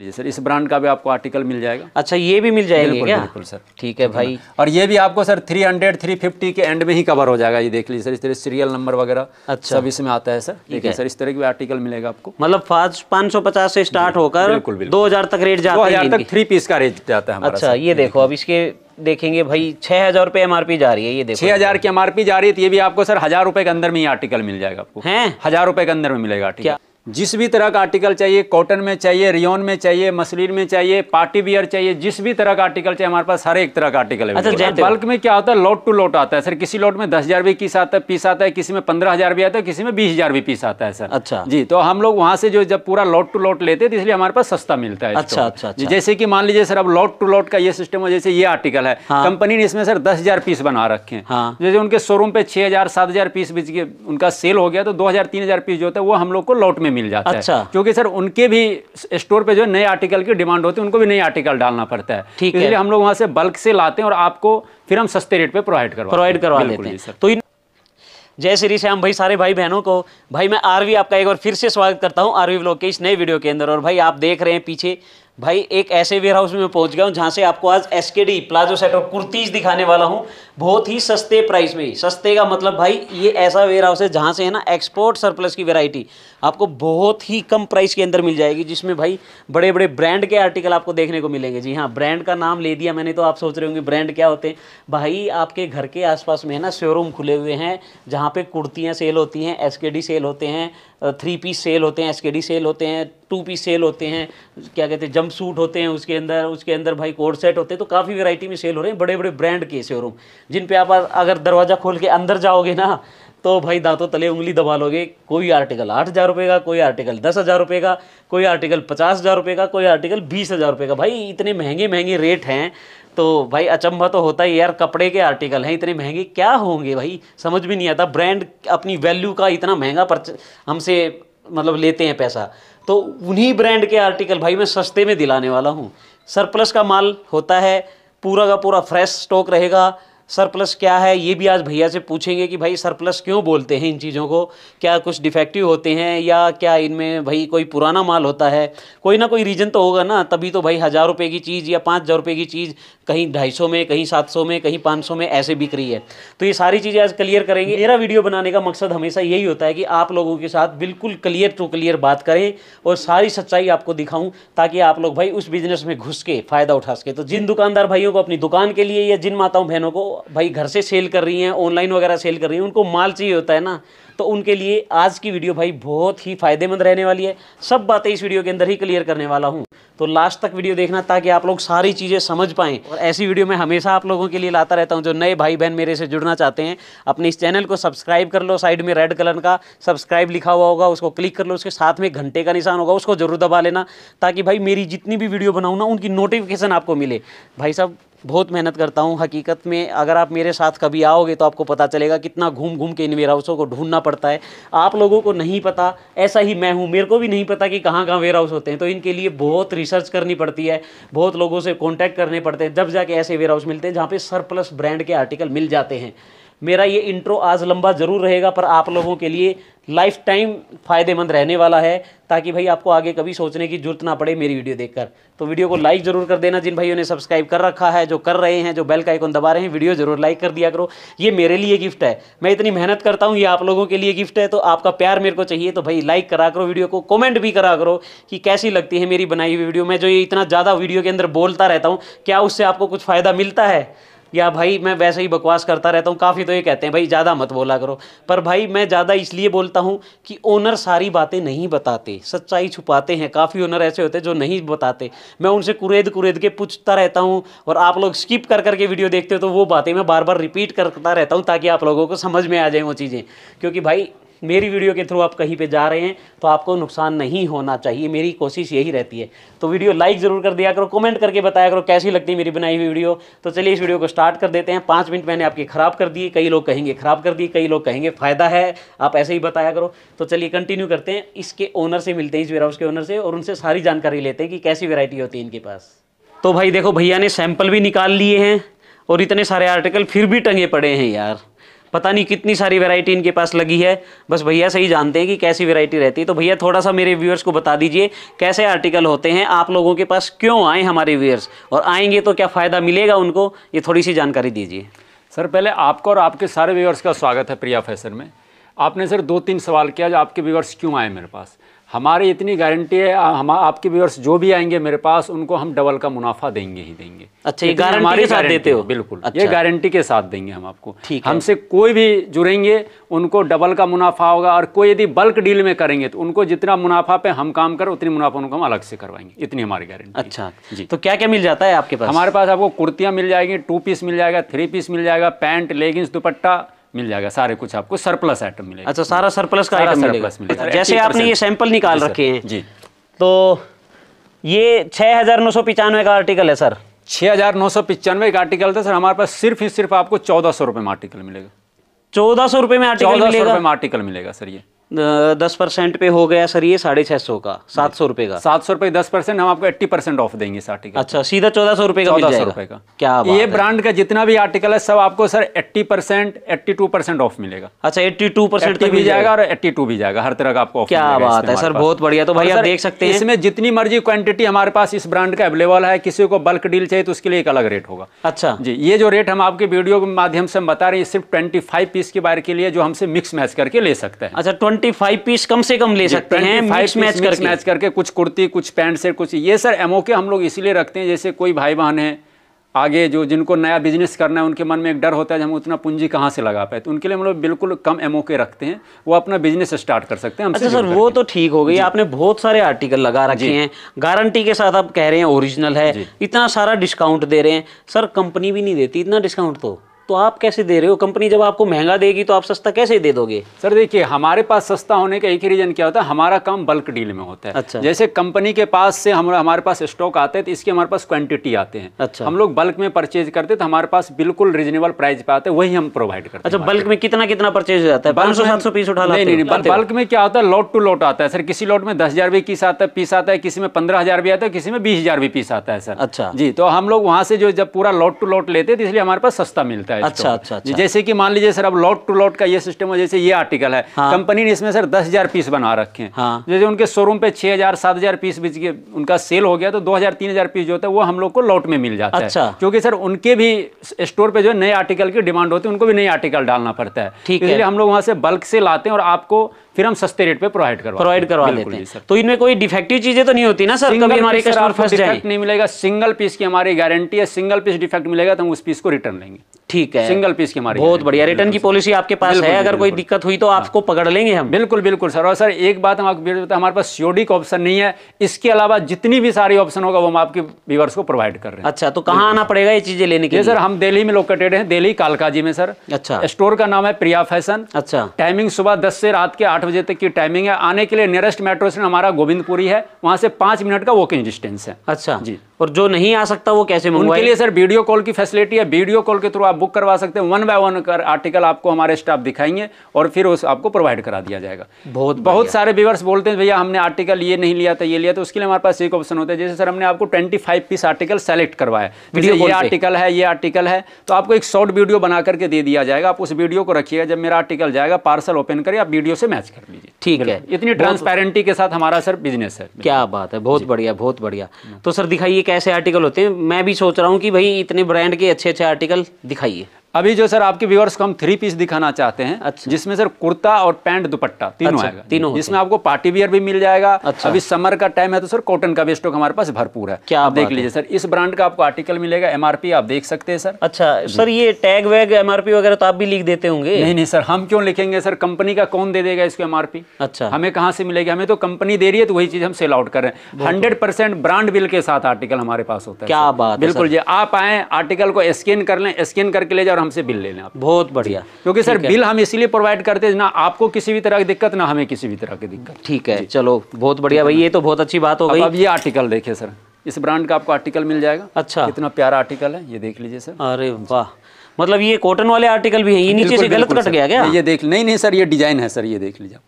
लीजिए सर इस ब्रांड का भी आपको आर्टिकल मिल जाएगा अच्छा ये भी मिल जाएगा बिल्कुल, बिल्कुल सर ठीक है भाई और ये भी आपको सर 300 350 के एंड में ही कवर हो जाएगा ये देख लीजिए सर इस तरह सीरियल नंबर वगैरह अच्छा सब इसमें आता है सर ठीक है सर इस तरह के आर्टिकल मिलेगा आपको मतलब पाँच सौ पचास से स्टार्ट होकर बिल्कुल दो हजार तक रेट जाता है तक थ्री पीस का रेट जाता है अच्छा ये देखो अब इसके देखेंगे भाई छह हजार आर पी जा रही है ये देखो छह हजार की एमआरपी जा रही है तो ये भी आपको सर हजार रुपए के अंदर में ही आर्टिकल मिल जाएगा आपको हैं हजार रुपए के अंदर में मिलेगा आर्टिकल जिस भी तरह का आर्टिकल चाहिए कॉटन में चाहिए रियोन में चाहिए मसलिन में चाहिए पार्टी बियर चाहिए जिस भी तरह का आर्टिकल चाहिए हमारे पास हर एक तरह का आर्टिकल अच्छा, है अच्छा बल्क में क्या होता है लॉट टू लॉट आता है सर किसी लॉट में दस हजार भी पीस आता है पीस आता है किसी में पंद्रह हजार भी आता है किसी में बीस हजार भी पीस आता है सर अच्छा जी तो हम लोग वहाँ से जो जब पूरा लॉट टू लॉट लेते हैं तो इसलिए हमारे पास सस्ता मिलता है अच्छा अच्छा, अच्छा जैसे कि मान लीजिए सर अब लॉट टू लॉट का ये सिस्टम है जैसे ये आर्टिकल है कंपनी हाँ। ने इसमें सर दस पीस बना रखे हैं हाँ। जैसे उनके शोरूम पे छह हजार पीस बीच के उनका सेल हो गया तो दो हजार पीस जो होता है वो हम लोग को लॉट में में मिल जाता अच्छा। है क्योंकि सर उनके भी स्टोर पे जो है नए आर्टिकल की डिमांड होती है उनको भी नए आर्टिकल डालना पड़ता है ठीक है हम लोग वहाँ से बल्क से लाते हैं और आपको फिर हम सस्ते रेट पे प्रोवाइड करवा प्रोवाइड करवा देते हैं तो जय श्री श्याम भाई सारे भाई बहनों को भाई मैं आरवी आपका एक बार फिर से स्वागत करता हूँ आरवी ब्लॉग के इस नए वीडियो के अंदर और भाई आप देख रहे हैं पीछे भाई एक ऐसे वेयर हाउस में पहुंच गया हूँ जहाँ से आपको आज एस के डी प्लाजो सेट और कुर्तीज़ दिखाने वाला हूँ बहुत ही सस्ते प्राइस में सस्ते का मतलब भाई ये ऐसा वेयर हाउस है जहाँ से है ना एक्सपोर्ट सरप्लस की वैरायटी आपको बहुत ही कम प्राइस के अंदर मिल जाएगी जिसमें भाई बड़े बड़े ब्रांड के आर्टिकल आपको देखने को मिलेंगे जी हाँ ब्रांड का नाम ले दिया मैंने तो आप सोच रहे होंगे ब्रांड क्या होते हैं भाई आपके घर के आसपास में है ना शोरूम खुले हुए हैं जहाँ पर कुर्तियाँ सेल होती हैं एस सेल होते हैं थ्री पीस सेल होते हैं एस सेल होते हैं टू पीस सेल होते हैं क्या कहते हैं जंप सूट होते हैं उसके अंदर उसके अंदर भाई कोड सेट होते हैं तो काफ़ी वैरायटी में सेल हो रहे हैं बड़े बड़े ब्रांड के शोरूम जिन पे आप अगर दरवाज़ा खोल के अंदर जाओगे ना तो भाई दांतों तले उंगली दबा लोगे कोई आर्टिकल आठ हज़ार रुपये का कोई आर्टिकल दस हज़ार रुपये का कोई आर्टिकल पचास हज़ार रुपये का कोई आर्टिकल बीस हज़ार रुपये का भाई इतने महंगे महंगे रेट हैं तो भाई अचंभा तो होता ही यार कपड़े के आर्टिकल हैं इतने महंगे क्या होंगे भाई समझ भी नहीं आता ब्रांड अपनी वैल्यू का इतना महंगा हमसे मतलब लेते हैं पैसा तो उन्हीं ब्रांड के आर्टिकल भाई मैं सस्ते में दिलाने वाला हूँ सरप्लस का माल होता है पूरा का पूरा फ्रेश स्टॉक रहेगा सरप्लस क्या है ये भी आज भैया से पूछेंगे कि भाई सरप्लस क्यों बोलते हैं इन चीज़ों को क्या कुछ डिफेक्टिव होते हैं या क्या इनमें भाई कोई पुराना माल होता है कोई ना कोई रीज़न तो होगा ना तभी तो भाई हज़ार रुपये की चीज़ या पाँच हज़ार रुपये की चीज़ कहीं ढाई सौ में कहीं सात सौ में कहीं पाँच सौ में ऐसे बिक रही है तो ये सारी चीज़ें आज क्लियर करेंगे मेरा वीडियो बनाने का मकसद हमेशा यही होता है कि आप लोगों के साथ बिल्कुल क्लियर टू क्लियर बात करें और सारी सच्चाई आपको दिखाऊँ ताकि आप लोग भाई उस बिजनेस में घुस के फ़ायदा उठा सके तो जिन दुकानदार भाइयों को अपनी दुकान के लिए या जिन माताओं बहनों को भाई घर से सेल कर रही हैं ऑनलाइन वगैरह सेल कर रही हैं उनको माल चाहिए होता है ना तो उनके लिए आज की वीडियो भाई बहुत ही फ़ायदेमंद रहने वाली है सब बातें इस वीडियो के अंदर ही क्लियर करने वाला हूँ तो लास्ट तक वीडियो देखना ताकि आप लोग सारी चीज़ें समझ पाएँ और ऐसी वीडियो मैं हमेशा आप लोगों के लिए लाता रहता हूँ जो नए भाई बहन मेरे से जुड़ना चाहते हैं अपने इस चैनल को सब्सक्राइब कर लो साइड में रेड कलर का सब्सक्राइब लिखा हुआ होगा उसको क्लिक कर लो उसके साथ में घंटे का निशान होगा उसको जरूर दबा लेना ताकि भाई मेरी जितनी भी वीडियो बनाऊँ ना उनकी नोटिफिकेशन आपको मिले भाई साहब बहुत मेहनत करता हूँ हकीकत में अगर आप मेरे साथ कभी आओगे तो आपको पता चलेगा कितना घूम घूम के इन वेयर हाउसों को ढूंढना पड़ता है आप लोगों को नहीं पता ऐसा ही मैं हूँ मेरे को भी नहीं पता कि कहाँ कहाँ वेयर हाउस होते हैं तो इनके लिए बहुत रिसर्च करनी पड़ती है बहुत लोगों से कॉन्टैक्ट करने पड़ते हैं जब जाके ऐसे वेयर हाउस मिलते हैं जहाँ पर सरप्लस ब्रांड के आर्टिकल मिल जाते हैं मेरा ये इंट्रो आज लंबा ज़रूर रहेगा पर आप लोगों के लिए लाइफ टाइम फ़ायदेमंद रहने वाला है ताकि भाई आपको आगे कभी सोचने की जरूरत ना पड़े मेरी वीडियो देखकर तो वीडियो को लाइक ज़रूर कर देना जिन भाइयों ने सब्सक्राइब कर रखा है जो कर रहे हैं जो बेल का आइकन दबा रहे हैं वीडियो ज़रूर लाइक कर दिया करो ये मेरे लिए गिफ्ट है मैं इतनी मेहनत करता हूँ ये आप लोगों के लिए गिफ्ट है तो आपका प्यार मेरे को चाहिए तो भाई लाइक करा करो वीडियो को कॉमेंट भी करा करो कि कैसी लगती है मेरी बनाई हुई वीडियो मैं जो ये इतना ज़्यादा वीडियो के अंदर बोलता रहता हूँ क्या उससे आपको कुछ फ़ायदा मिलता है या भाई मैं वैसे ही बकवास करता रहता हूँ काफ़ी तो ये कहते हैं भाई ज़्यादा मत बोला करो पर भाई मैं ज़्यादा इसलिए बोलता हूँ कि ओनर सारी बातें नहीं बताते सच्चाई छुपाते हैं काफ़ी ओनर ऐसे होते हैं जो नहीं बताते मैं उनसे कुरेद कुरेद के पूछता रहता हूँ और आप लोग स्किप कर करके वीडियो देखते हो तो वो बातें मैं बार बार रिपीट करता रहता हूँ ताकि आप लोगों को समझ में आ जाए वो चीज़ें क्योंकि भाई मेरी वीडियो के थ्रू आप कहीं पे जा रहे हैं तो आपको नुकसान नहीं होना चाहिए मेरी कोशिश यही रहती है तो वीडियो लाइक ज़रूर कर दिया करो कमेंट करके बताया करो कैसी लगती है मेरी बनाई हुई वीडियो तो चलिए इस वीडियो को स्टार्ट कर देते हैं पाँच मिनट मैंने आपकी ख़राब कर दिए कई लोग कहेंगे ख़राब कर दिए कई लोग कहेंगे फ़ायदा है आप ऐसे ही बताया करो तो चलिए कंटिन्यू करते हैं इसके ओनर से मिलते हैं इस वेयर के ओनर से और उनसे सारी जानकारी लेते हैं कि कैसी वेरायटी होती है इनके पास तो भाई देखो भैया ने सैंपल भी निकाल लिए हैं और इतने सारे आर्टिकल फिर भी टंगे पड़े हैं यार पता नहीं कितनी सारी वैरायटी इनके पास लगी है बस भैया सही जानते हैं कि कैसी वैरायटी रहती है तो भैया थोड़ा सा मेरे व्यूअर्स को बता दीजिए कैसे आर्टिकल होते हैं आप लोगों के पास क्यों आए हमारे व्यूअर्स और आएंगे तो क्या फ़ायदा मिलेगा उनको ये थोड़ी सी जानकारी दीजिए सर पहले आपका और आपके सारे व्यूअर्स का स्वागत है प्रिया फैसर में आपने सर दो तीन सवाल किया जो आपके व्यूअर्स क्यों आए मेरे पास हमारी इतनी गारंटी है हम आपके व्यूअर्स जो भी आएंगे मेरे पास उनको हम डबल का मुनाफा देंगे ही देंगे अच्छा ये गारंटी के साथ देते हो बिल्कुल अच्छा। ये गारंटी के साथ देंगे हम आपको ठीक हमसे कोई भी जुड़ेंगे उनको डबल का मुनाफा होगा और कोई यदि बल्क डील में करेंगे तो उनको जितना मुनाफा पे हम काम करें उतनी मुनाफा उनको हम अलग से करवाएंगे इतनी हमारी गारंटी अच्छा जी तो क्या क्या मिल जाता है आपके पास हमारे पास आपको कुर्तियाँ मिल जाएगी टू पीस मिल जाएगा थ्री पीस मिल जाएगा पैंट लेगिंग्स दुपट्टा मिल जाएगा सारे कुछ आपको अच्छा, सरप्लस आइटम मिलेगा अच्छा सारा सरप्लस का आइटम मिलेगा, मिलेगा। जैसे आपने ये सैंपल निकाल रखे हैं जी तो ये छः हज़ार नौ सौ पचानवे का आर्टिकल है सर छः हज़ार नौ सौ पचानवे का आर्टिकल था सर हमारे पास सिर्फ ही सिर्फ आपको चौदह सौ रुपये में आर्टिकल मिलेगा चौदह सौ रुपए में आर्टिकल चौदह सौ रुपये में आर्टिकल मिलेगा सर ये दस परसेंट पे हो गया सर ये साढ़े छह सौ का सात सौ रुपए का सात सौ रुपए दस परसेंट हम आपको एट्टी परसेंट ऑफ देंगे अच्छा सीधा चौदह सौ रुपए का चौदह सौ रुपए का क्या ये ब्रांड का जितना भी आर्टिकल है सब आपको sir eighty percent eighty two percent off मिलेगा अच्छा एट्टी टू परसेंट भी जाएगा और एट्टी टू भी जाएगा हर तरह का आपको क्या बात है सर बहुत बढ़िया तो भाई आप देख सकते हैं इसमें जितनी मर्जी क्वांटिटी हमारे पास इस ब्रांड का अवेलेबल है किसी को बल्क डील चाहिए तो उसके लिए एक अलग रेट होगा अच्छा जी ये जो रेट हम आपके वीडियो के माध्यम से हम बता रहे हैं सिर्फ ट्वेंटी फाइव पीस के बारे के लिए जो हमसे मिक्स मैच करके ले सकते हैं अच्छा फाइव पीस कम से कम ले सकते हैं मिक्स मैच करके मैच करके कुछ कुर्ती कुछ पैंट सेट कुछ ये सर एमओ के हम लोग इसीलिए रखते हैं जैसे कोई भाई बहन है आगे जो जिनको नया बिजनेस करना है उनके मन में एक डर होता है हम उतना पूंजी कहाँ से लगा पाए तो उनके लिए हम लोग बिल्कुल कम एमओ के रखते हैं वो अपना बिजनेस स्टार्ट कर सकते हैं अच्छा सर वो तो ठीक हो गई आपने बहुत सारे आर्टिकल लगा रखे हैं गारंटी के साथ आप कह रहे हैं ओरिजिनल है इतना सारा डिस्काउंट दे रहे हैं सर कंपनी भी नहीं देती इतना डिस्काउंट तो तो आप कैसे दे रहे हो कंपनी जब आपको महंगा देगी तो आप सस्ता कैसे दे दोगे सर देखिए हमारे पास सस्ता होने का एक ही रीज़न क्या होता है हमारा काम बल्क डील में होता है अच्छा जैसे कंपनी के पास से हम हमारे पास स्टॉक आते हैं तो इसके हमारे पास क्वांटिटी आते हैं अच्छा हम लोग बल्क में परचेज करते तो हमारे पास बिल्कुल रीजनेबल प्राइस पे आते वही हम प्रोवाइड करते हैं अच्छा बल्क में कितना कितना परचेज हो जाता है पाँच सौ सात सौ पीस उठा नहीं नहीं बल्क में क्या होता है लॉट टू लॉट आता है सर किसी लॉट में दस हज़ार भी पीस आता है पीस आता है किसी में पंद्रह हज़ार भी आता है किसी में बीस हज़ार भी पीस आता है सर अच्छा जी तो हम लोग वहाँ से जो जब पूरा लॉट टू लॉट लेते थे तो इसलिए हमारे पास सस्ता मिलता है अच्छा अच्छा, अच्छा जैसे कि मान लीजिए सर अब लॉट टू लॉट का ये सिस्टम है जैसे ये आर्टिकल है हाँ। कंपनी ने इसमें सर दस हजार पीस बना रखे हैं हाँ। जैसे उनके शोरूम पे छह हजार सात हजार पीस बिच के उनका सेल हो गया तो दो हजार तीन हजार पीस जो होता है वो हम लोग को लॉट में मिल जाता अच्छा। है क्योंकि सर उनके भी स्टोर पे जो नए आर्टिकल की डिमांड होती है उनको भी नए आर्टिकल डालना पड़ता है इसलिए हम लोग वहाँ से बल्क से लाते हैं और आपको फिर हम सस्ते रेट पे प्रोवाइड करवा प्रोवाइड करवा लेते हैं तो इनमें कोई डिफेक्टिव चीजें तो नहीं होती ना सर कभी हमारे कस्टमर फंस जाए नहीं मिलेगा सिंगल पीस की हमारी गारंटी है सिंगल पीस डिफेक्ट मिलेगा तो हम उस पीस को रिटर्न लेंगे ठीक है सिंगल पीस की हमारी बहुत बढ़िया रिटर्न की पॉलिसी आपके पास है अगर कोई दिक्कत हुई तो हाँ। आपको पकड़ लेंगे हम बिल्कुल बिल्कुल सर और सर एक बात हम आपको हमारे पास सीओडी का ऑप्शन नहीं है इसके अलावा जितनी भी सारी ऑप्शन होगा वो हम आपके व्यवर्स को प्रोवाइड कर रहे हैं अच्छा तो कहाँ आना पड़ेगा ये चीजें लेने के लिए सर हम दिल्ली में लोकेटेड है दिल्ली कालकाजी में सर अच्छा स्टोर का नाम है प्रिया फैशन अच्छा टाइमिंग सुबह दस से रात के आठ बजे तक की टाइमिंग है आने के लिए नियरेस्ट मेट्रो स्टेशन हमारा गोविंदपुरी है वहाँ से पांच मिनट का वॉकिंग डिस्टेंस है अच्छा जी और जो नहीं आ सकता वो कैसे मंगवाए उनके लिए सर वीडियो कॉल की फैसिलिटी है वीडियो कॉल के थ्रू आप बुक करवा सकते हैं वन बाय वन कर आर्टिकल आपको हमारे स्टाफ दिखाएंगे और फिर उस आपको प्रोवाइड करा दिया जाएगा बहुत बहुत सारे व्यवर्स बोलते हैं भैया हमने आर्टिकल ये नहीं लिया था ये लिया तो उसके लिए हमारे पास एक ऑप्शन होता है जैसे सर हमने आपको ट्वेंटी पीस आर्टिकल सेलेक्ट करवाया ये आर्टिकल है ये आर्टिकल है तो आपको एक शॉर्ट वीडियो बना करके दे दिया जाएगा आप उस वीडियो को रखिएगा जब मेरा आर्टिकल जाएगा पार्सल ओपन करिए आप वीडियो से मैच कर लीजिए ठीक है इतनी ट्रांसपेरेंटी के साथ हमारा सर बिजनेस है क्या बात है बहुत बढ़िया बहुत बढ़िया तो सर दिखाइए ऐसे आर्टिकल होते हैं मैं भी सोच रहा हूँ कि भाई इतने ब्रांड के अच्छे अच्छे आर्टिकल दिखाइए अभी जो सर आपके व्यूअर्स को हम थ्री पीस दिखाना चाहते हैं अच्छा। जिसमें सर कुर्ता और पैंट दुपट्टा तीनों अच्छा, आएगा तीनों जिसमें आपको पार्टी वियर भी मिल जाएगा अच्छा। अभी समर का टाइम है तो सर कॉटन का भी स्टॉक हमारे पास भरपूर है क्या आप देख लीजिए सर इस ब्रांड का आपको आर्टिकल मिलेगा एमआरपी आप देख सकते हैं सर अच्छा सर ये टैग वैग एमआरपी वगैरह तो आप भी लिख देते होंगे नहीं नहीं सर हम क्यों लिखेंगे सर कंपनी का कौन दे देगा इसको एमआरपी अच्छा हमें कहाँ से मिलेगी हमें तो कंपनी दे रही है तो वही चीज हम सेल आउट कर रहे हैं हंड्रेड ब्रांड बिल के साथ आर्टिकल हमारे पास होता है क्या बात बिल्कुल जी आप आए आर्टिकल को स्कैन कर लें स्कैन करके ले जाओ हमसे बिल ले लें आप बहुत बढ़िया क्योंकि सर बिल हम इसलिए प्रोवाइड करते हैं ना आपको किसी भी तरह की दिक्कत ना हमें किसी भी तरह की दिक्कत ठीक है चलो बहुत बढ़िया भाई ये तो बहुत अच्छी बात हो गई अब ये आर्टिकल देखिए सर इस ब्रांड का आपको आर्टिकल मिल जाएगा अच्छा इतना प्यारा आर्टिकल है ये देख लीजिए सर अरे वाह मतलब ये कॉटन वाले आर्टिकल भी है ये नीचे से गलत कट गया क्या ये देख नहीं नहीं सर ये डिजाइन है सर ये देख लीजिए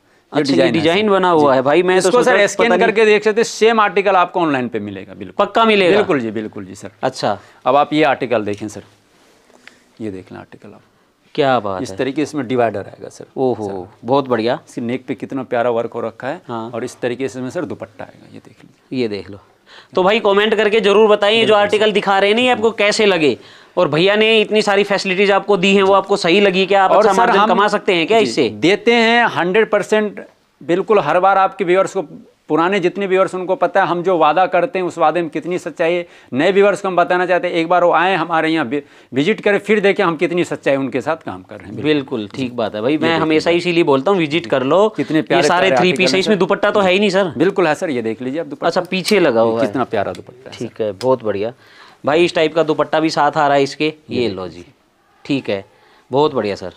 अच्छा डिजाइन बना हुआ है भाई मैं तो इसको तो सर स्कैन करके देख सकते सेम आर्टिकल आपको ऑनलाइन पे मिलेगा बिल्कुल पक्का मिलेगा बिल्कुल जी बिल्कुल जी सर अच्छा अब आप ये आर्टिकल देखें सर ये देख लें आर्टिकल आप क्या बात इस है? तरीके इसमें डिवाइडर आएगा सर ओहो सर। बहुत बढ़िया इसकी नेक पे कितना प्यारा वर्क हो रखा है हाँ। और इस तरीके से इसमें सर दुपट्टा आएगा ये देख लीजिए ये देख लो तो भाई कमेंट करके जरूर बताइए जो आर्टिकल दिखा रहे हैं नहीं आपको कैसे लगे और भैया ने इतनी सारी फैसिलिटीज आपको दी हैं वो आपको सही लगी क्या आप अच्छा मार्जिन कमा सकते हैं क्या इससे देते हैं हंड्रेड परसेंट बिल्कुल हर बार आपके व्यूअर्स को पुराने जितने व्यूअर्स उनको पता है हम जो वादा करते हैं उस वादे में कितनी सच्चाई है नए व्यूअर्स को हम बताना चाहते हैं एक बार वो आए हमारे यहाँ विजिट करें फिर देखें हम कितनी सच्चाई उनके साथ काम कर रहे हैं बिल्कुल ठीक बात है भाई मैं हमेशा इसीलिए बोलता हूँ विजिट कर लो कितने सारे थ्री पीस है इसमें दुपट्टा तो है ही नहीं सर बिल्कुल है सर ये देख लीजिए आप अच्छा पीछे लगा हुआ कितना प्यारा दुपट्टा ठीक है बहुत बढ़िया भाई इस टाइप का दुपट्टा भी साथ आ रहा है इसके ये लो जी ठीक है बहुत बढ़िया सर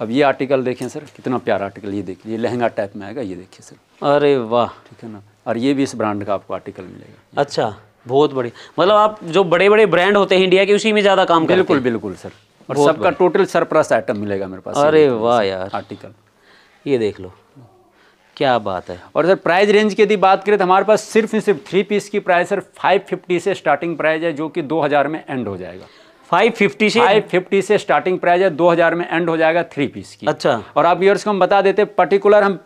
अब ये आर्टिकल देखें सर कितना प्यारा आर्टिकल ये देखिए ये लहंगा टाइप में आएगा ये देखिए सर अरे वाह ठीक है ना और ये भी इस ब्रांड का आपको आर्टिकल मिलेगा अच्छा बहुत बड़ी मतलब आप जो बड़े बड़े ब्रांड होते हैं इंडिया के उसी में ज़्यादा काम बिल्कुल बिल्कुल सर और सबका टोटल सरप्रस आइटम मिलेगा मेरे पास अरे वाह यार आर्टिकल ये देख लो क्या बात है और सर प्राइस रेंज की यदि बात करें तो हमारे पास सिर्फ सिर्फ थ्री पीस की प्राइस सर 550 से स्टार्टिंग प्राइस है जो कि 2000 में एंड हो जाएगा 550 से 550 से स्टार्टिंग प्राइस है 2000 में एंड हो जाएगा थ्री पीस की अच्छा और आप व्यूअर्स को हम बता देते पर्टिकुलर हम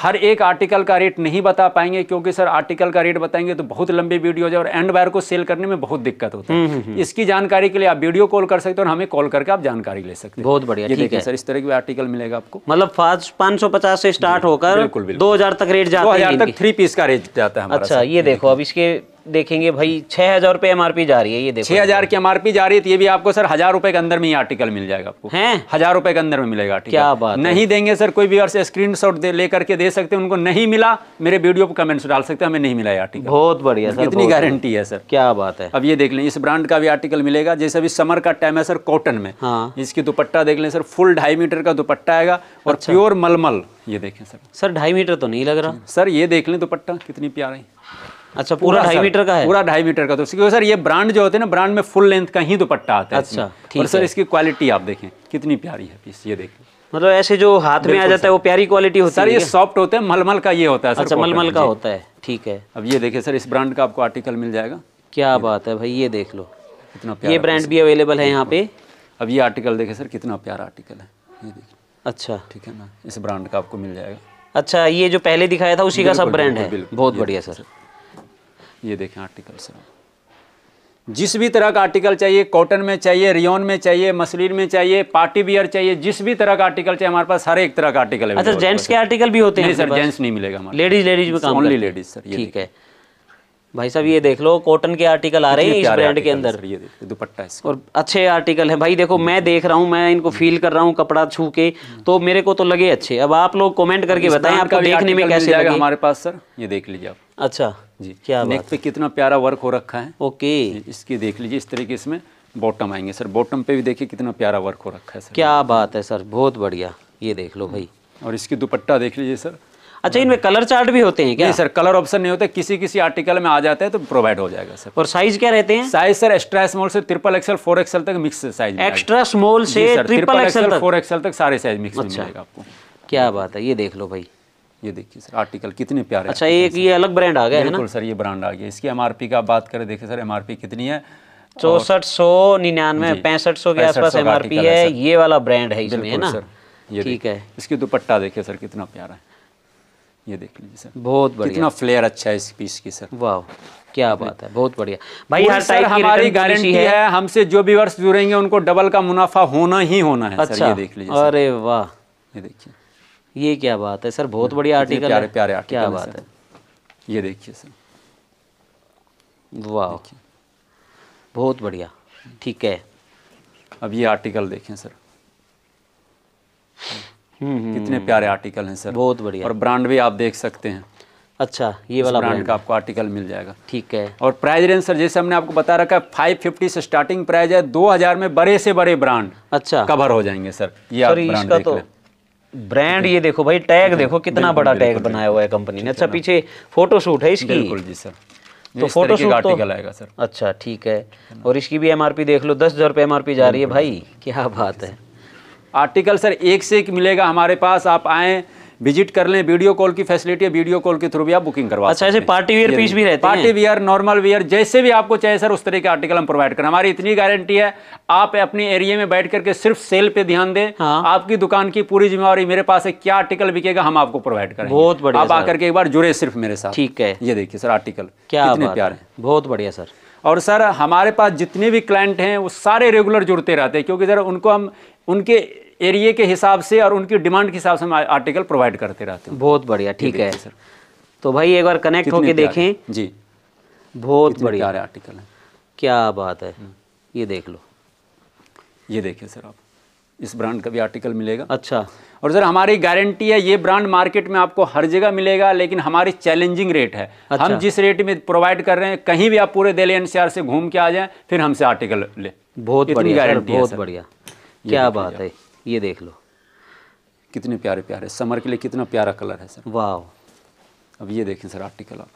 हर एक आर्टिकल का रेट नहीं बता पाएंगे क्योंकि सर आर्टिकल का रेट बताएंगे तो बहुत लंबी वीडियो जाए और एंड बायर को सेल करने में बहुत दिक्कत होती है हम्म, हम्म, हम्म। इसकी जानकारी के लिए आप वीडियो कॉल कर सकते हो और हमें कॉल करके आप जानकारी ले सकते हैं बहुत बढ़िया ठीक है सर इस तरह के आर्टिकल मिलेगा आपको मतलब पाँच सौ पचास से स्टार्ट होकर दो हजार तक रेट जाता है तक थ्री पीस का रेट जाता है अच्छा ये देखो अब इसके देखेंगे भाई छह हज़ार रुपए एम जा रही है ये देखो छह हज़ार की एम जा रही है तो ये भी आपको सर हज़ार रुपए के अंदर में ही आर्टिकल मिल जाएगा आपको हैं हज़ार रुपये के अंदर में मिलेगा आर्टिकल क्या बात नहीं देंगे सर कोई भी स्क्रीन शॉट लेकर के दे सकते हैं उनको नहीं मिला मेरे वीडियो पर कमेंट्स डाल सकते हैं हमें नहीं मिला ये आर्टिकल बहुत बढ़िया सर इतनी गारंटी है सर क्या बात है अब ये देख लें इस ब्रांड का भी आर्टिकल मिलेगा जैसे अभी समर का टाइम है सर कॉटन में हाँ। इसकी दुपट्टा देख लें सर फुल ढाई मीटर का दुपट्टा आएगा और प्योर अच्छा। मलमल ये देखें सर सर ढाई मीटर तो नहीं लग रहा सर ये देख लें दुपट्टा कितनी प्यारा है अच्छा पूरा ढाई मीटर का है पूरा ढाई मीटर का तो क्योंकि सर ये ब्रांड जो होते हैं ना ब्रांड में फुल लेंथ का ही दुपट्टा आता है अच्छा और सर इसकी क्वालिटी आप देखें कितनी प्यारी है पीस ये देखें मतलब ऐसे जो हाथ में आ जाता है वो प्यारी क्वालिटी होती है सर ये सॉफ्ट होते हैं मलमल का ये होता है अच्छा मलमल का होता है ठीक है अब ये देखिए सर इस ब्रांड का आपको आर्टिकल मिल जाएगा क्या बात है भाई ये देख लो इतना ये ब्रांड भी अवेलेबल है यहाँ पे अब ये आर्टिकल देखे सर कितना प्यारा आर्टिकल है ये अच्छा ठीक है ना इस ब्रांड का आपको मिल जाएगा अच्छा ये जो पहले दिखाया था उसी का सब ब्रांड है बहुत बढ़िया सर ये देखें आर्टिकल सर जिस भी तरह का आर्टिकल चाहिए कॉटन में चाहिए रियोन में चाहिए मसलिन में चाहिए पार्टी बियर चाहिए जिस भी तरह का आर्टिकल चाहिए हमारे पास हर एक तरह का आर्टिकल अच्छा, है अच्छा जेंट्स के आर्टिकल भी होते हैं सर जेंट्स नहीं मिलेगा हमारे लेडीज लेडीज में काम ओनली लेडीज सर ठीक है भाई साहब ये देख लो कॉटन के आर्टिकल आ रहे हैं इस ब्रांड के अंदर ये दुपट्टा और अच्छे आर्टिकल है भाई देखो मैं देख रहा हूँ मैं इनको फील हम्म। कर रहा हूँ कपड़ा छू के तो मेरे को तो लगे अच्छे अब आप लोग कमेंट करके बताएं आपको देखने में कैसे लगे हमारे पास सर ये देख लीजिए आप अच्छा जी क्या नेक पे कितना प्यारा वर्क हो रखा है ओके इसकी देख लीजिए इस तरीके इसमें बॉटम आएंगे सर बॉटम पे भी देखिए कितना प्यारा वर्क हो रखा है सर क्या बात है सर बहुत बढ़िया ये देख लो भाई और इसकी दुपट्टा देख लीजिए सर अच्छा इनमें कलर चार्ट भी होते हैं क्या नहीं सर कलर ऑप्शन नहीं होता किसी किसी आर्टिकल में आ जाते हैं तो प्रोवाइड हो जाएगा सर और साइज क्या रहते हैं साइज सर एक्स्ट्रा स्मॉल से ट्रिपल एक्सएल फोर एक्सएल तक मिक्स साइज एक्स्ट्रा स्मॉल से ट्रिपल एक्सएल फोर एक्सएल तक सारे साइज मिक्स जाएगा आपको क्या बात है ये देख लो भाई ये देखिए सर आर्टिकल कितने प्यारे अच्छा एक ये अलग ब्रांड आ गया है ना सर ये ब्रांड आ गया इसकी एमआरपी का बात करें देखिए सर एमआरपी कितनी है चौसठ सौ निन्यानवे पैंसठ सौ के आसपास एमआरपी है ये वाला ब्रांड है इसमें है ना ये ठीक है इसकी दुपट्टा देखिए सर कितना प्यारा है ये देख लीजिए सर बहुत बढ़िया कितना फ्लेयर अच्छा है इस पीस की सर वाह क्या बात है बहुत बढ़िया भाई हर टाइप की हमारी गारंटी है।, है हमसे जो भी वर्ष जुड़ेंगे उनको डबल का मुनाफा होना ही होना है अच्छा सर ये अच्छा, देख लीजिए अरे वाह ये देखिए ये क्या बात है सर बहुत बढ़िया आर्टिकल प्यारे प्यारे आर्टिकल क्या बात है ये देखिए सर वाह बहुत बढ़िया ठीक है अब ये आर्टिकल देखें सर हम्म, हम्म, कितने हम्म। प्यारे आर्टिकल हैं सर बहुत बढ़िया और ब्रांड भी आप देख सकते हैं अच्छा ये वाला ब्रांड का आपको आर्टिकल मिल जाएगा ठीक है और प्राइस रेंज सर जैसे हमने आपको बता रखा है फिफ्टी से स्टार्टिंग प्राइस है दो हजार में बड़े से बड़े ब्रांड अच्छा कवर हो जाएंगे सर ये आप ब्रांड देख तो ब्रांड ये देखो भाई टैग देखो कितना बड़ा टैग बनाया हुआ है कंपनी ने अच्छा पीछे फोटोशूट है इसकी बिल्कुल जी सर तो फोटो शूट आर्टिकल आएगा सर अच्छा ठीक है और इसकी भी एमआरपी देख लो दस हज़ार रुपये एम जा रही है भाई क्या बात है आर्टिकल सर एक से एक मिलेगा हमारे पास आप आएँ विजिट कर लें वीडियो कॉल की फैसिलिटी है वीडियो कॉल के थ्रू भी आप बुकिंग करवा अच्छा ऐसे पार्टी वेयर पीस भी रहते पार्टी वेयर नॉर्मल वेयर जैसे भी आपको चाहिए सर उस तरह के आर्टिकल हम प्रोवाइड करें हमारी इतनी गारंटी है आप अपने एरिया में बैठ करके सिर्फ सेल पे ध्यान दें हाँ। आपकी दुकान की पूरी जिम्मेवारी मेरे पास है क्या आर्टिकल बिकेगा हम आपको प्रोवाइड करें बहुत बढ़िया आप आकर के एक बार जुड़े सिर्फ मेरे साथ ठीक है ये देखिए सर आर्टिकल क्या प्यार है बहुत बढ़िया सर और सर हमारे पास जितने भी क्लाइंट हैं वो सारे रेगुलर जुड़ते रहते हैं क्योंकि सर उनको हम उनके एरिए के हिसाब से और उनकी डिमांड के हिसाब से हम आर्टिकल प्रोवाइड करते रहते हैं बहुत बढ़िया ठीक है सर तो भाई एक बार कनेक्ट होके देखें जी बहुत बढ़िया आर्टिकल है क्या बात है हम्म। ये देख लो ये देखिए सर आप इस ब्रांड का भी आर्टिकल मिलेगा अच्छा और सर हमारी गारंटी है ये ब्रांड मार्केट में आपको हर जगह मिलेगा लेकिन हमारी चैलेंजिंग रेट है अच्छा। हम जिस रेट में प्रोवाइड कर रहे हैं कहीं भी आप पूरे दिल्ली एनसीआर से घूम के आ जाएं फिर हमसे आर्टिकल ले बहुत बढ़िया गारंटी बहुत बढ़िया क्या बात है ये देख लो कितने प्यारे प्यारे समर के लिए कितना प्यारा कलर है सर वाह अब ये देखें सर आर्टिकल आप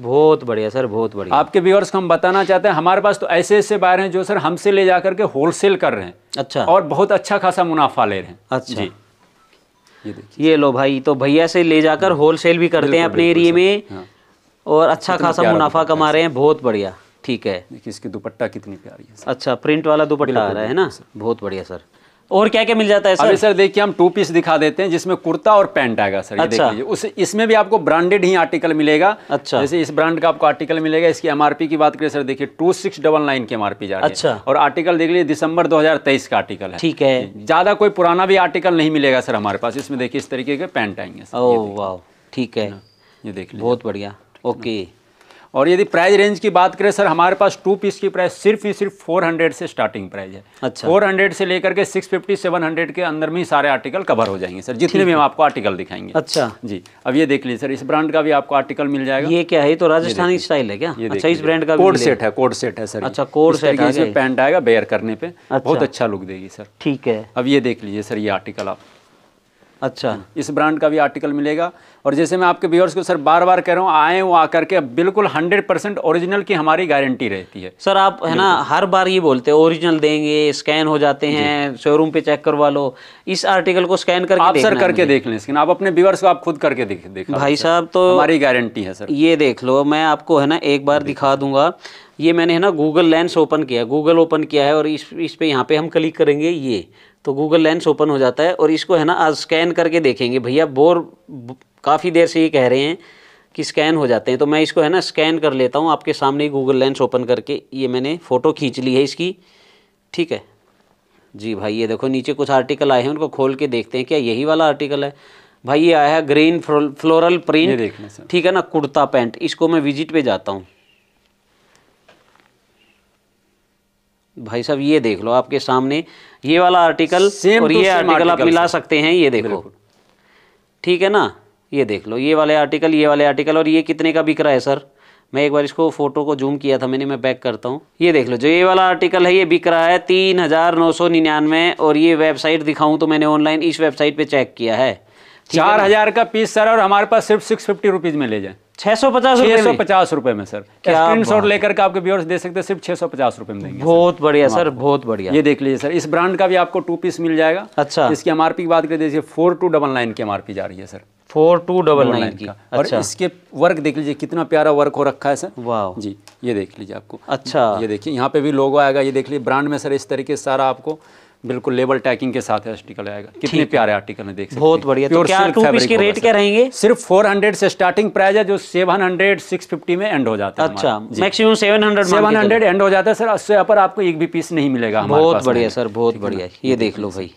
बहुत बढ़िया सर बहुत बढ़िया आपके व्यूअर्स को हम बताना चाहते हैं हमारे पास तो ऐसे ऐसे बायर हैं जो सर हमसे ले जा करके होलसेल कर रहे हैं अच्छा और बहुत अच्छा खासा मुनाफा ले रहे हैं अच्छा जी ये देखिए ये लो भाई तो भैया से ले जाकर होलसेल हाँ। भी करते हैं अपने एरिए में हाँ। और अच्छा खासा मुनाफा कमा रहे हैं बहुत बढ़िया ठीक है देखिए इसकी दुपट्टा कितनी प्यारी है अच्छा प्रिंट वाला दुपट्टा आ रहा है ना बहुत बढ़िया सर और क्या क्या मिल जाता है सर अभी सर देखिए हम टू पीस दिखा देते हैं जिसमें कुर्ता और पैंट आएगा सर अच्छा। ये उस इसमें भी आपको ब्रांडेड ही आर्टिकल मिलेगा अच्छा जैसे इस ब्रांड का आपको आर्टिकल मिलेगा इसकी एमआरपी की बात करें सर देखिए टू सिक्स डबल नाइन की एमआरपी जा रही है अच्छा और आर्टिकल देख लीजिए दिसंबर दो का आर्टिकल है ठीक है ज्यादा कोई पुराना भी आर्टिकल नहीं मिलेगा सर हमारे पास इसमें देखिए इस तरीके के पैंट आएंगे ठीक है ये देख बहुत बढ़िया ओके और यदि प्राइस रेंज की बात करें सर हमारे पास टू पीस की प्राइस सिर्फ ही सिर्फ फोर हंड्रेड से स्टार्टिंग प्राइस है अच्छा फोर हंड्रेड से लेकर के सिक्स फिफ्टी सेवन हंड्रेड के अंदर में ही सारे आर्टिकल कवर हो जाएंगे सर जितने भी हम आपको आर्टिकल दिखाएंगे अच्छा जी अब ये देख लीजिए सर इस ब्रांड का भी आपको आर्टिकल मिल जाएगा ये क्या है तो राजस्थानी स्टाइल है क्या अच्छा इस ब्रांड का कोड सेट है कोड सेट है सर अच्छा कोड सेट पैंट आएगा बेयर करने पर बहुत अच्छा लुक अच्छा देगी सर ठीक है अब ये देख लीजिए सर ये आर्टिकल आप अच्छा हम्म। इस ब्रांड का भी आर्टिकल मिलेगा और जैसे मैं आपके व्यवर्स को सर बार बार कह रहा हूँ आए वो आकर के बिल्कुल हंड्रेड परसेंट ओरिजिनल की हमारी गारंटी रहती है सर आप है ना हर बार ये बोलते हैं ओरिजिनल देंगे स्कैन हो जाते हैं शोरूम पे चेक करवा लो इस आर्टिकल को स्कैन करके आप सर करके देख लें स्कैन आप अपने व्यवर्स को आप खुद करके देख भाई साहब तो हमारी गारंटी है सर ये देख लो मैं आपको है ना एक बार दिखा दूंगा ये मैंने है ना गूगल लेंस ओपन किया गूगल ओपन किया है और इस इस पर यहाँ पे हम क्लिक करेंगे ये तो गूगल लेंस ओपन हो जाता है और इसको है ना आज स्कैन करके देखेंगे भैया बोर काफ़ी देर से ये कह रहे हैं कि स्कैन हो जाते हैं तो मैं इसको है ना स्कैन कर लेता हूँ आपके सामने गूगल लेंस ओपन करके ये मैंने फ़ोटो खींच ली है इसकी ठीक है जी भाई ये देखो नीचे कुछ आर्टिकल आए हैं उनको खोल के देखते हैं क्या यही वाला आर्टिकल है भाई ये आया है ग्रीन फ्लोरल प्रिंट ठीक है ना कुर्ता पैंट इसको मैं विजिट पे जाता हूँ भाई साहब ये देख लो आपके सामने ये वाला आर्टिकल और ये आर्टिकल आप मिला सकते हैं ये देखो ठीक है ना ये देख लो ये वाले आर्टिकल ये वाले आर्टिकल और ये कितने का बिक रहा है सर मैं एक बार इसको फ़ोटो को जूम किया था मैंने मैं बैक करता हूँ ये देख लो जो ये वाला आर्टिकल है ये बिक रहा है तीन हज़ार नौ सौ निन्यानवे और ये वेबसाइट दिखाऊँ तो मैंने ऑनलाइन इस वेबसाइट पर चेक किया है चार हजार का पीस सर और हमारे पास सिर्फ सिक्स फिफ्टी रुपीज में ले जाए छह सौ पचास छह सौ पचास रुपए में सर स्क्रीन शॉट लेकर के आपके व्यवर्स दे सकते हैं सिर्फ छह सौ पचास रुपए में बहुत बढ़िया सर बहुत बढ़िया ये देख लीजिए सर इस ब्रांड का भी आपको टू पीस मिल जाएगा अच्छा इसकी एमआरपी की बात कर दीजिए फोर टू डबल नाइन की एमआरपी जा रही है sir four two double nine की और अच्छा। इसके वर्क देख लीजिए कितना प्यारा वर्क हो रखा है सर वाह जी ये देख लीजिए आपको अच्छा ये देखिए यहाँ पे भी लोगो आएगा ये देख लीजिए ब्रांड में सर इस तरीके से सारा आपको बिल्कुल लेबल टैकिंग के साथ आर्टिकल आएगा कितने प्यारे आर्टिकल है देख सकते बहुत बढ़िया तो क्या टू पीस के रेट क्या रहेंगे सिर्फ 400 से स्टार्टिंग प्राइस है जो 700 650 में एंड हो जाता है अच्छा मैक्सिमम 700 700 एंड हो जाता है सर उससे ऊपर आपको एक भी पीस नहीं मिलेगा बहुत बढ़िया सर बहुत बढ़िया ये देख लो भाई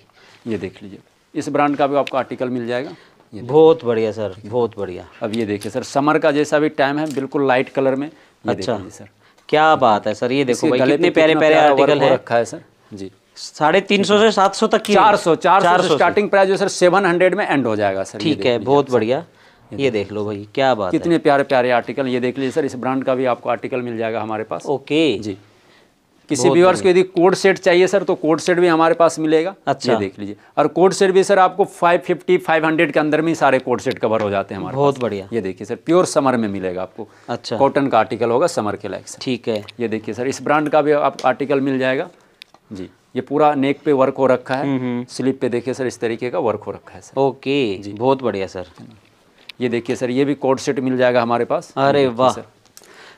ये देख लीजिए इस ब्रांड का भी आपको आर्टिकल मिल जाएगा बहुत बढ़िया सर बहुत बढ़िया अब ये देखिए सर समर का जैसा भी टाइम है बिल्कुल लाइट कलर में अच्छा सर क्या बात है सर ये देखो भाई कितने प्यारे प्यारे आर्टिकल है रखा है सर जी साढ़े तीन सौ से सात सौ तक की चार सौ चार, चार सौ स्टार्टिंग प्राइस जो सर सेवन हंड्रेड में एंड हो जाएगा सर ठीक है बहुत बढ़िया ये देख लो भाई क्या बात कितने प्यारे प्यारे आर्टिकल ये देख लीजिए सर इस ब्रांड का भी आपको आर्टिकल मिल जाएगा हमारे पास ओके जी किसी व्यूअर्स को यदि कोड सेट चाहिए सर तो कोड सेट भी हमारे पास मिलेगा अच्छा ये देख लीजिए और कोड सेट भी सर आपको 550 500 के अंदर में सारे कोड सेट कवर हो जाते हैं हमारे बहुत बढ़िया ये देखिए सर प्योर समर में मिलेगा आपको अच्छा कॉटन का आर्टिकल होगा समर के लाइक ठीक है ये देखिए सर इस ब्रांड का भी आप आर्टिकल मिल जाएगा जी ये पूरा नेक पे वर्क हो रखा है स्लीप हम्म, हम्म। पे देखिए सर इस तरीके का वर्क हो रखा है सर ओके जी बहुत बढ़िया सर ये देखिए सर ये भी कोड सेट मिल जाएगा हमारे पास अरे वाह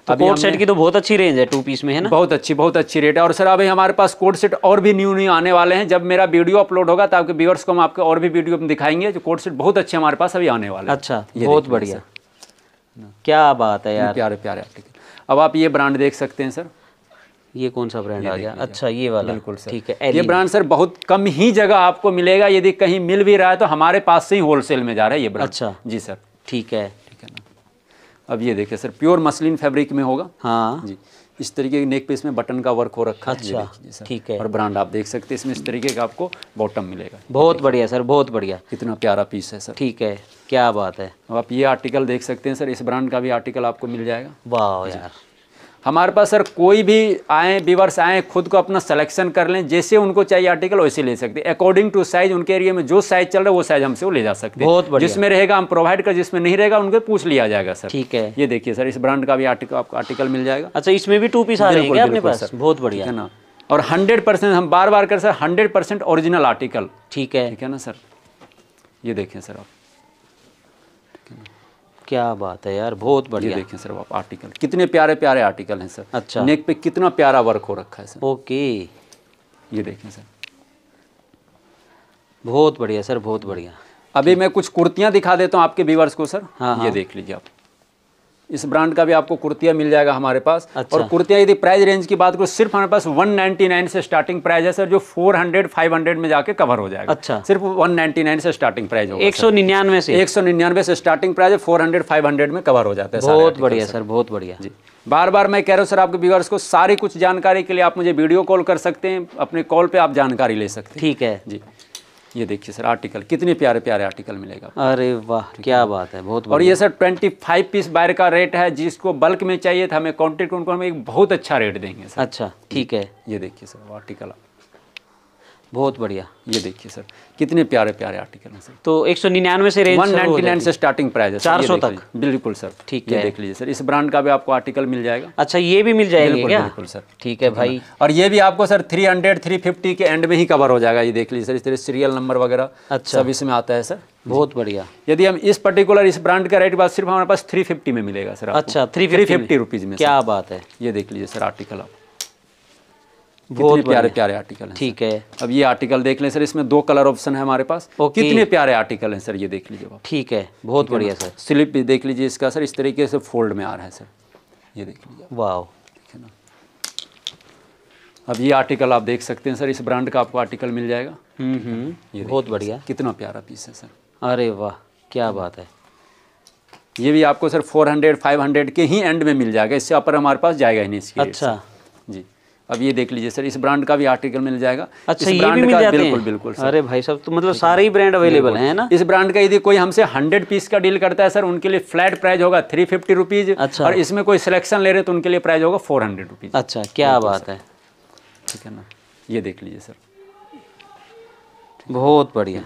तो सेट की तो बहुत अच्छी रेंज है टू पीस में है ना बहुत अच्छी बहुत अच्छी रेट है और सर अभी हमारे पास कोड सेट और भी न्यू न्यू आने वाले हैं जब मेरा वीडियो अपलोड होगा तो आपके व्यवर्स को हम आपके और भी वीडियो दिखाएंगे जो कोड सेट बहुत अच्छे हमारे पास अभी आने वाले अच्छा बहुत बढ़िया क्या बात है यार प्यारे प्यारे आर्टिकल अब आप ये ब्रांड देख सकते हैं सर ये कौन सा ब्रांड आ गया अच्छा ये वाला बिल्कुल ठीक है ये ब्रांड e. सर बहुत कम ही जगह आपको मिलेगा यदि कहीं मिल भी रहा है तो हमारे पास से ही होलसेल में जा रहा है ये ब्रांड अच्छा जी सर ठीक है ठीक है ना अब ये देखिए सर प्योर मसलिन फैब्रिक में होगा हाँ जी इस तरीके की नेक पीस में बटन का वर्क हो रखा अच्छा, है ठीक है और ब्रांड आप देख सकते हैं इसमें इस तरीके का आपको बॉटम मिलेगा बहुत बढ़िया सर बहुत बढ़िया कितना प्यारा पीस है सर ठीक है क्या बात है अब आप ये आर्टिकल देख सकते हैं सर इस ब्रांड का भी आर्टिकल आपको मिल जाएगा वाह यार हमारे पास सर कोई भी आए व्यूवर्स आएँ खुद को अपना सलेक्शन कर लें जैसे उनको चाहिए आर्टिकल वैसे ले सकते हैं अकॉर्डिंग टू साइज उनके एरिया में जो साइज चल रहा है वो साइज हमसे वो ले जा सकते हैं बहुत जिसमें रहेगा हम प्रोवाइड कर जिसमें नहीं रहेगा उनके पूछ लिया जाएगा सर ठीक है ये देखिए सर इस ब्रांड का भी आर्टिकल आपको आर्टिकल मिल जाएगा अच्छा इसमें भी टू पीस आ रहेंगे अपने पास बहुत बढ़िया है ना और हंड्रेड परसेंट हम बार बार कर sir hundred percent original article ठीक है ठीक है ना सर ये देखें सर आप क्या बात है यार बहुत बढ़िया देखें सर आप आर्टिकल कितने प्यारे प्यारे आर्टिकल हैं सर अच्छा नेक पे कितना प्यारा वर्क हो रखा है सर ओके ये देखें सर बहुत बढ़िया सर बहुत बढ़िया अभी मैं कुछ कुर्तियाँ दिखा देता हूँ आपके व्यूवर्स को सर हाँ। ये हाँ। देख लीजिए आप इस ब्रांड का भी आपको कुर्तिया मिल जाएगा हमारे पास अच्छा। और कुर्तिया यदि प्राइस रेंज की बात करो सिर्फ हमारे पास 199 से स्टार्टिंग प्राइस है सर जो 400 500 में जाके कवर हो जाएगा अच्छा सिर्फ 199 से स्टार्टिंग प्राइस होगा एक सौ निन्यानवे से एक सौ निन्यानवे से स्टार्टिंग प्राइस है फोर हंड्रेड फाइव हंड्रेड में कवर हो जाता है बहुत बढ़िया सर बहुत बढ़िया जी बार बार मैं कह रहा हूँ सर आपके व्यूअर्स को सारी कुछ जानकारी के लिए आप मुझे वीडियो कॉल कर सकते हैं अपने कॉल पर आप जानकारी ले सकते हैं ठीक है जी ये देखिए सर आर्टिकल कितने प्यारे प्यारे आर्टिकल मिलेगा अरे वाह क्या बात है बहुत और ये sir twenty five piece buyer का रेट है जिसको बल्क में चाहिए था हमें कॉन्टेक्ट उनको हम एक बहुत अच्छा रेट देंगे सर अच्छा ठीक है ये देखिए सर आर्टिकल आप बहुत बढ़िया ये देखिए सर कितने प्यारे प्यारे आर्टिकल हैं सर तो एक सौ निन्यानवे से रेंज नाइन से स्टार्टिंग प्राइस है चार सौ तक बिल्कुल सर ठीक है देख लीजिए सर इस ब्रांड का भी आपको आर्टिकल मिल जाएगा अच्छा ये भी मिल जाएगा बिल्कुल, बिल्कुल सर ठीक है भाई हाँ, और ये भी आपको sir three hundred three fifty के एंड में ही कवर हो जाएगा ये देख लीजिए सर इस तरह सीरियल नंबर वगैरह अच्छा अब इसमें आता है सर बहुत बढ़िया यदि हम इस पर्टिकुलर इस ब्रांड का रेट बात सिर्फ हमारे पास थ्री फिफ्टी में मिलेगा सर अच्छा थ्री थ्री फिफ्टी रुपीज़ में क्या बात है ये देख लीजिए सर आर्टिकल आप बहुत प्यारे प्यारे आर्टिकल ठीक है अब ये आर्टिकल देख लें सर इसमें दो कलर ऑप्शन है हमारे पास कितने प्यारे आर्टिकल हैं सर ये देख लीजिए ठीक है बहुत बढ़िया सर स्लिप भी देख लीजिए इसका सर इस तरीके से फोल्ड में आ रहा है सर ये देख लीजिए वाह अब ये आर्टिकल आप देख सकते हैं सर इस ब्रांड का आपको आर्टिकल मिल जाएगा हम्म, हम्म। ये बहुत बढ़िया कितना प्यारा पीस है सर अरे वाह क्या बात है ये भी आपको सर 400 500 के ही एंड में मिल जाएगा इससे अपर हमारे पास जाएगा ही नहीं इसके अच्छा जी अब ये देख लीजिए सर इस ब्रांड का भी आर्टिकल मिल जाएगा अच्छा मिल जाते हैं बिल्कुल बिल्कुल अरे भाई साहब तो मतलब सारे ही ब्रांड अवेलेबल है ना इस ब्रांड का यदि कोई हमसे हंड्रेड पीस का डील करता है सर उनके लिए फ्लैट प्राइस होगा थ्री फिफ्टी रुपीज अच्छा और इसमें कोई सिलेक्शन ले रहे तो उनके लिए प्राइस होगा फोर हंड्रेड रुपीज अच्छा क्या बात है ठीक है ना ये देख लीजिए सर बहुत बढ़िया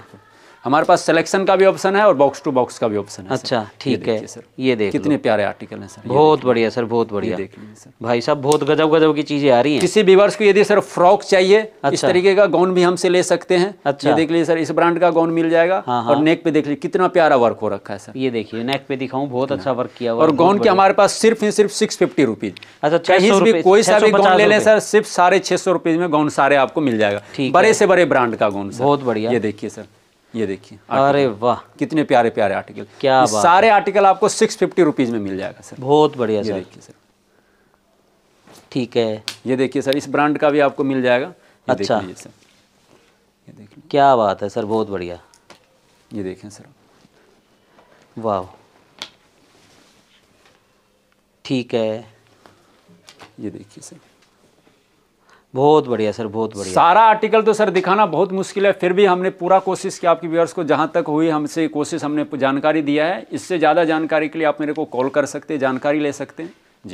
हमारे पास सिलेक्शन का भी ऑप्शन है और बॉक्स टू बॉक्स का भी ऑप्शन है अच्छा ठीक है सर ये देखिए कितने प्यारे आर्टिकल हैं सर बहुत बढ़िया सर बहुत बढ़िया भाई साहब बहुत गजब गजब की चीजें आ रही हैं किसी व्यवर्स को यदि सर फ्रॉक चाहिए इस अच्छा। तरीके का गाउन भी हमसे ले सकते हैं अच्छा देख लीजिए सर इस ब्रांड का गाउन मिल जाएगा हाँ, हाँ। और नेक पे देख लीजिए कितना प्यारा वर्क हो रखा है सर ये देखिए नेक पे दिखाऊँ बहुत अच्छा वर्क किया और गाउन के हमारे पास सिर्फ सिर्फ सिक्स फिफ्टी रुपीज अच्छा भी कोई सा भी गाउन ले लें सर सिर्फ साढ़े छह सौ रुपीज में गाउन सारे आपको मिल जाएगा बड़े से बड़े ब्रांड का गाउन बहुत बढ़िया ये देखिए सर ये देखिए अरे वाह कितने प्यारे प्यारे आर्टिकल क्या सारे आर्टिकल आपको सिक्स फिफ्टी रुपीज़ में मिल जाएगा सर बहुत बढ़िया सर देखिए सर ठीक है ये देखिए सर इस ब्रांड का भी आपको मिल जाएगा अच्छा सर ये देखिए क्या बात है सर बहुत बढ़िया ये देखें सर वाह ठीक है ये देखिए सर बहुत बढ़िया सर बहुत बढ़िया सारा आर्टिकल तो सर दिखाना बहुत मुश्किल है फिर भी हमने पूरा कोशिश की आपकी व्यवर्स को जहाँ तक हुई हमसे कोशिश हमने जानकारी दिया है इससे ज़्यादा जानकारी के लिए आप मेरे को कॉल कर सकते हैं जानकारी ले सकते हैं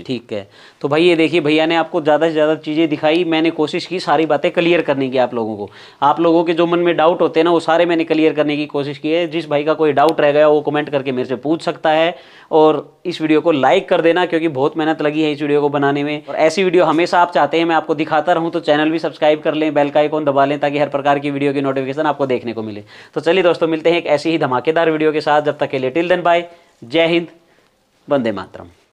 ठीक है तो भाई ये देखिए भैया ने आपको ज़्यादा से ज़्यादा चीज़ें दिखाई मैंने कोशिश की सारी बातें क्लियर करने की आप लोगों को आप लोगों के जो मन में डाउट होते हैं ना वो सारे मैंने क्लियर करने की कोशिश की है जिस भाई का कोई डाउट रह गया वो कमेंट करके मेरे से पूछ सकता है और इस वीडियो को लाइक कर देना क्योंकि बहुत मेहनत लगी है इस वीडियो को बनाने में और ऐसी वीडियो हमेशा आप चाहते हैं मैं आपको दिखाता रहूँ तो चैनल भी सब्सक्राइब कर लें बेल का आइकॉन दबा लें ताकि हर प्रकार की वीडियो की नोटिफिकेशन आपको देखने को मिले तो चलिए दोस्तों मिलते हैं एक ऐसी ही धमाकेदार वीडियो के साथ जब तक के लिए टिल देन बाय जय हिंद वंदे मातरम